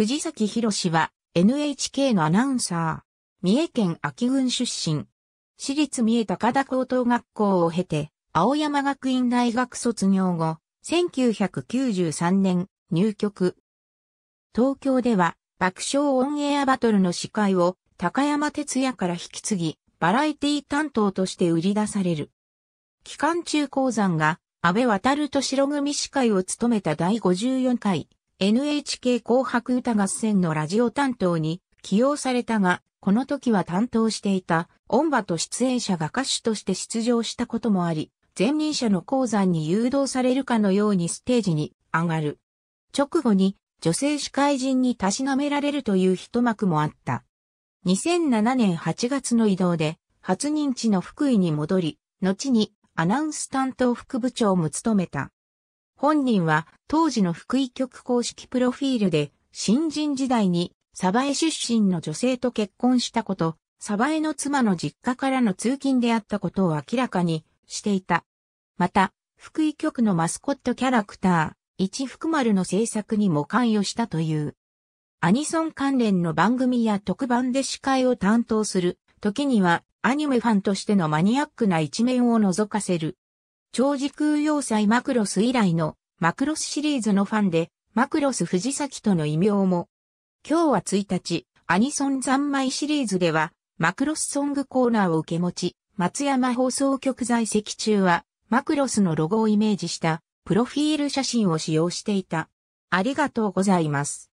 藤崎博士は NHK のアナウンサー。三重県秋郡出身。私立三重高田高等学校を経て、青山学院大学卒業後、1993年入局。東京では爆笑オンエアバトルの司会を高山哲也から引き継ぎ、バラエティ担当として売り出される。期間中鉱山が安倍渡ると白組司会を務めた第54回 NHK 紅白歌合戦のラジオ担当に起用されたが、この時は担当していた音場と出演者が歌手として出場したこともあり、前任者の鉱山に誘導されるかのようにステージに上がる。直後に女性司会人にたしなめられるという一幕もあった。2007年8月の移動で、初任地の福井に戻り、後にアナウンス担当副部長も務めた。本人は当時の福井局公式プロフィールで新人時代に鯖江出身の女性と結婚したこと、鯖江の妻の実家からの通勤であったことを明らかにしていた。また、福井局のマスコットキャラクター、一福丸の制作にも関与したという。アニソン関連の番組や特番で司会を担当する、時にはアニメファンとしてのマニアックな一面を覗かせる。長時空要塞マクロス以来のマクロスシリーズのファンで、マクロス藤崎との異名も。今日は1日、アニソン三昧シリーズでは、マクロスソングコーナーを受け持ち、松山放送局在籍中は、マクロスのロゴをイメージした、プロフィール写真を使用していた。ありがとうございます。